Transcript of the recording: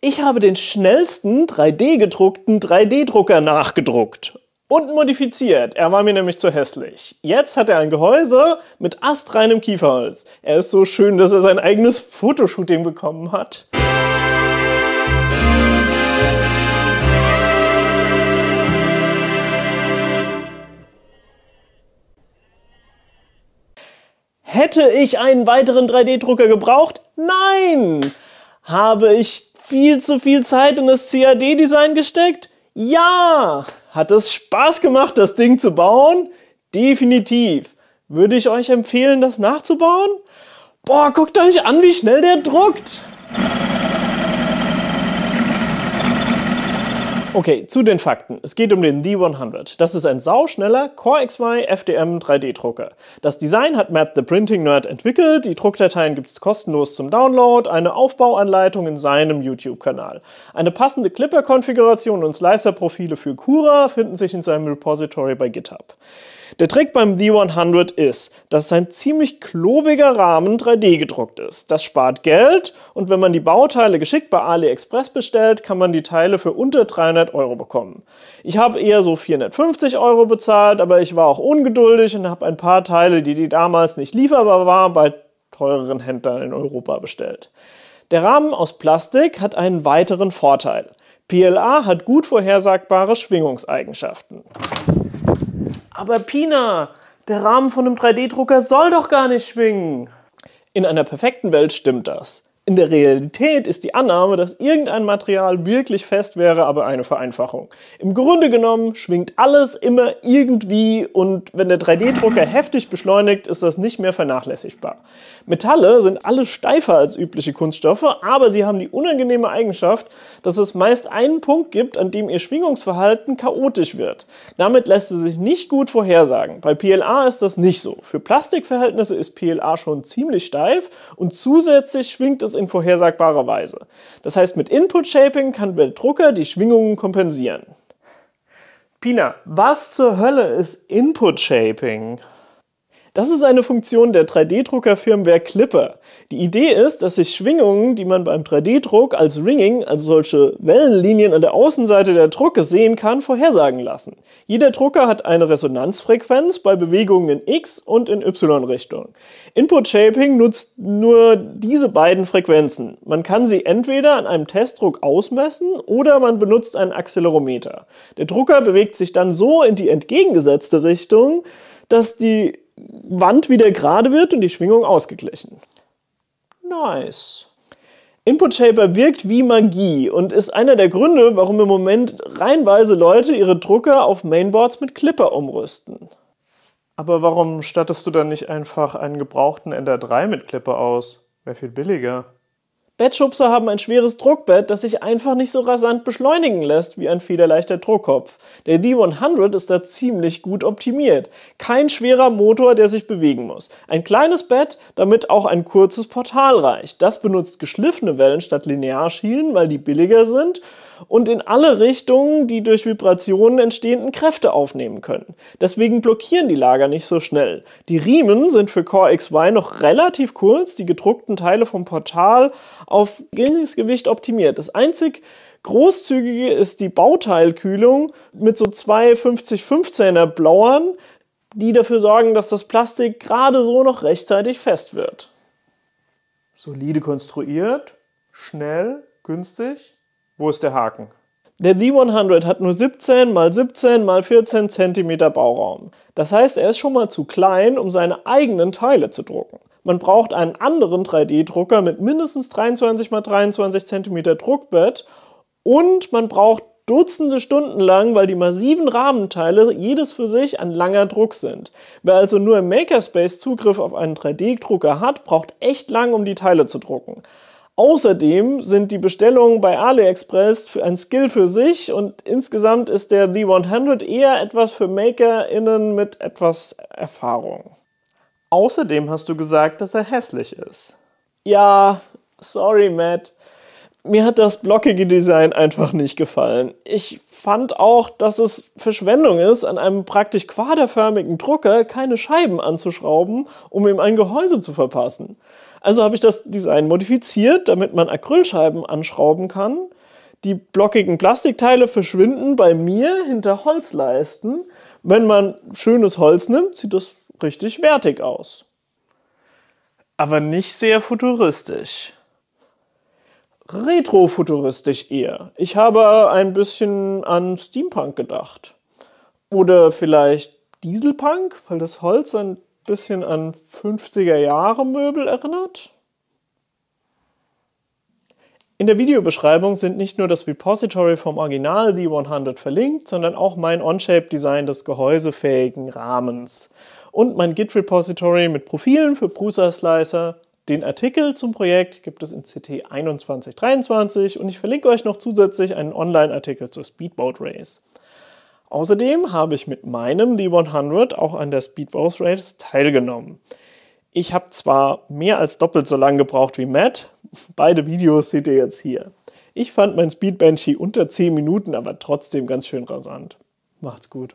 Ich habe den schnellsten 3D-gedruckten 3D-Drucker nachgedruckt und modifiziert. Er war mir nämlich zu hässlich. Jetzt hat er ein Gehäuse mit astreinem Kieferholz. Er ist so schön, dass er sein eigenes Fotoshooting bekommen hat. Hätte ich einen weiteren 3D-Drucker gebraucht? Nein! Habe ich viel zu viel Zeit in das CAD-Design gesteckt? Ja! Hat es Spaß gemacht, das Ding zu bauen? Definitiv. Würde ich euch empfehlen, das nachzubauen? Boah, guckt euch an, wie schnell der druckt! Okay, zu den Fakten. Es geht um den D100. Das ist ein sauschneller Core XY FDM 3D-Drucker. Das Design hat Matt the Printing Nerd entwickelt. Die Druckdateien gibt es kostenlos zum Download, eine Aufbauanleitung in seinem YouTube-Kanal. Eine passende Clipper-Konfiguration und Slicer-Profile für Cura finden sich in seinem Repository bei GitHub. Der Trick beim D100 ist, dass sein ziemlich klobiger Rahmen 3D gedruckt ist. Das spart Geld und wenn man die Bauteile geschickt bei AliExpress bestellt, kann man die Teile für unter 300 Euro bekommen. Ich habe eher so 450 Euro bezahlt, aber ich war auch ungeduldig und habe ein paar Teile, die, die damals nicht lieferbar waren, bei teureren Händlern in Europa bestellt. Der Rahmen aus Plastik hat einen weiteren Vorteil. PLA hat gut vorhersagbare Schwingungseigenschaften. Aber Pina, der Rahmen von einem 3D-Drucker soll doch gar nicht schwingen. In einer perfekten Welt stimmt das. In der Realität ist die Annahme, dass irgendein Material wirklich fest wäre, aber eine Vereinfachung. Im Grunde genommen schwingt alles immer irgendwie und wenn der 3D-Drucker heftig beschleunigt, ist das nicht mehr vernachlässigbar. Metalle sind alle steifer als übliche Kunststoffe, aber sie haben die unangenehme Eigenschaft, dass es meist einen Punkt gibt, an dem ihr Schwingungsverhalten chaotisch wird. Damit lässt es sich nicht gut vorhersagen. Bei PLA ist das nicht so. Für Plastikverhältnisse ist PLA schon ziemlich steif und zusätzlich schwingt es in vorhersagbarer Weise. Das heißt, mit Input Shaping kann der Drucker die Schwingungen kompensieren. Pina, was zur Hölle ist Input Shaping? Das ist eine Funktion der 3D-Drucker-Firmware Clipper. Die Idee ist, dass sich Schwingungen, die man beim 3D-Druck als Ringing, also solche Wellenlinien an der Außenseite der Drucke sehen kann, vorhersagen lassen. Jeder Drucker hat eine Resonanzfrequenz bei Bewegungen in X- und in Y-Richtung. Input-Shaping nutzt nur diese beiden Frequenzen. Man kann sie entweder an einem Testdruck ausmessen oder man benutzt einen Accelerometer. Der Drucker bewegt sich dann so in die entgegengesetzte Richtung, dass die Wand wieder gerade wird und die Schwingung ausgeglichen. Nice. Input Shaper wirkt wie Magie und ist einer der Gründe, warum im Moment reihenweise Leute ihre Drucker auf Mainboards mit Clipper umrüsten. Aber warum stattest du dann nicht einfach einen gebrauchten Ender 3 mit Clipper aus? Wäre viel billiger. Bettschubser haben ein schweres Druckbett, das sich einfach nicht so rasant beschleunigen lässt wie ein federleichter Druckkopf. Der D100 ist da ziemlich gut optimiert. Kein schwerer Motor, der sich bewegen muss. Ein kleines Bett, damit auch ein kurzes Portal reicht. Das benutzt geschliffene Wellen statt Linearschienen, weil die billiger sind und in alle Richtungen die durch Vibrationen entstehenden Kräfte aufnehmen können. Deswegen blockieren die Lager nicht so schnell. Die Riemen sind für Core XY noch relativ kurz, die gedruckten Teile vom Portal auf geringes Gewicht optimiert. Das einzig großzügige ist die Bauteilkühlung mit so zwei 50-15er Blauern, die dafür sorgen, dass das Plastik gerade so noch rechtzeitig fest wird. Solide konstruiert, schnell, günstig. Wo ist der Haken? Der D100 hat nur 17 x 17 x 14 cm Bauraum. Das heißt, er ist schon mal zu klein, um seine eigenen Teile zu drucken. Man braucht einen anderen 3D-Drucker mit mindestens 23 x 23 cm Druckbett und man braucht Dutzende Stunden lang, weil die massiven Rahmenteile jedes für sich ein langer Druck sind. Wer also nur im Makerspace Zugriff auf einen 3D-Drucker hat, braucht echt lang, um die Teile zu drucken. Außerdem sind die Bestellungen bei AliExpress ein Skill für sich und insgesamt ist der The 100 eher etwas für MakerInnen mit etwas Erfahrung. Außerdem hast du gesagt, dass er hässlich ist. Ja, sorry, Matt. Mir hat das blockige Design einfach nicht gefallen. Ich fand auch, dass es Verschwendung ist, an einem praktisch quaderförmigen Drucker keine Scheiben anzuschrauben, um ihm ein Gehäuse zu verpassen. Also habe ich das Design modifiziert, damit man Acrylscheiben anschrauben kann. Die blockigen Plastikteile verschwinden bei mir hinter Holzleisten. Wenn man schönes Holz nimmt, sieht das richtig wertig aus. Aber nicht sehr futuristisch. Retrofuturistisch eher. Ich habe ein bisschen an Steampunk gedacht. Oder vielleicht Dieselpunk, weil das Holz ein bisschen an 50er Jahre Möbel erinnert. In der Videobeschreibung sind nicht nur das Repository vom Original D100 verlinkt, sondern auch mein Onshape-Design des gehäusefähigen Rahmens und mein Git-Repository mit Profilen für Prusa Slicer. Den Artikel zum Projekt gibt es in CT 2123 und ich verlinke euch noch zusätzlich einen Online-Artikel zur Speedboat Race. Außerdem habe ich mit meinem The 100 auch an der Speedboat Race teilgenommen. Ich habe zwar mehr als doppelt so lange gebraucht wie Matt, beide Videos seht ihr jetzt hier. Ich fand mein Speedbanshee unter 10 Minuten aber trotzdem ganz schön rasant. Macht's gut.